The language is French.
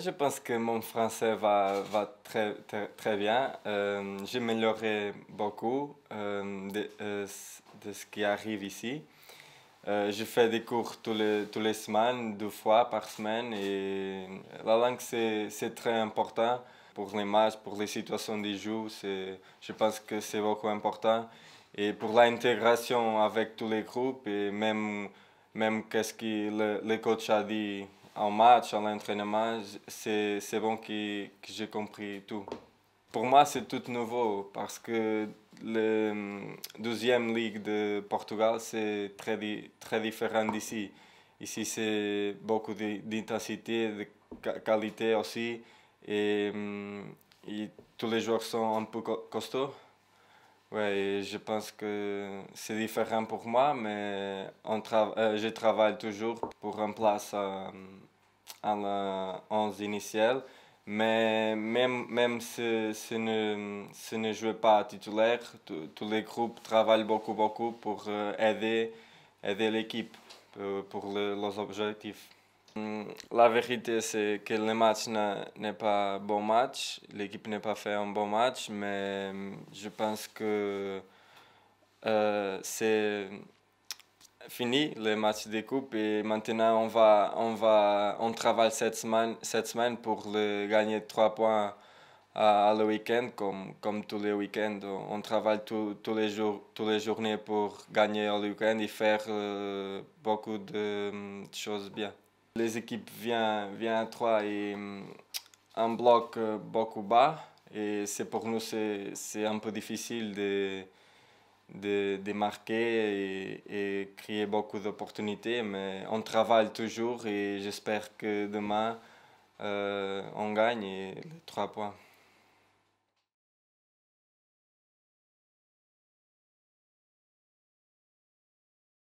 Je pense que mon français va, va très, très, bien. Euh, j'ai amélioré beaucoup euh, de, euh, de, ce qui arrive ici. je fais des cours tous les, les semaines, deux fois par semaine. Et la langue, c'est très important pour les matchs, pour les situations des jeux. Je pense que c'est beaucoup important. Et pour l'intégration avec tous les groupes, et même, même qu'est-ce que le, le coach a dit en match, en entraînement, c'est bon que, que j'ai compris tout. Pour moi, c'est tout nouveau parce que la hum, deuxième ligue de Portugal, c'est très, très différent d'ici. Ici, c'est beaucoup d'intensité, de qualité aussi. Et, hum, et, tous les joueurs sont un peu costauds. Ouais, je pense que c'est différent pour moi, mais on tra euh, je travaille toujours pour remplacer à la euh, 11 initiale, mais même, même si, ce ne, si ne joue pas titulaire, tous les groupes travaillent beaucoup, beaucoup pour euh, aider, aider l'équipe euh, pour, leurs objectifs. Hum, la vérité, c'est que le match n'est pas bon match. L'équipe n'est pas fait un bon match, mais hum, je pense que c'est fini le match de coupe et maintenant on va on va on travaille cette semaine cette semaine pour le gagner trois points à, le week-end comme comme tous les week-ends on, travaille tous les jours tous les journées pour gagner le week-end et faire euh, beaucoup de, hum, choses bien les équipes viennent viennent à trois et hum, un bloc euh, beaucoup bas et c'est pour nous c'est un peu difficile de de, de marquer et, créer beaucoup d'opportunités, mais on travaille toujours et j'espère que demain euh, on gagne les trois points.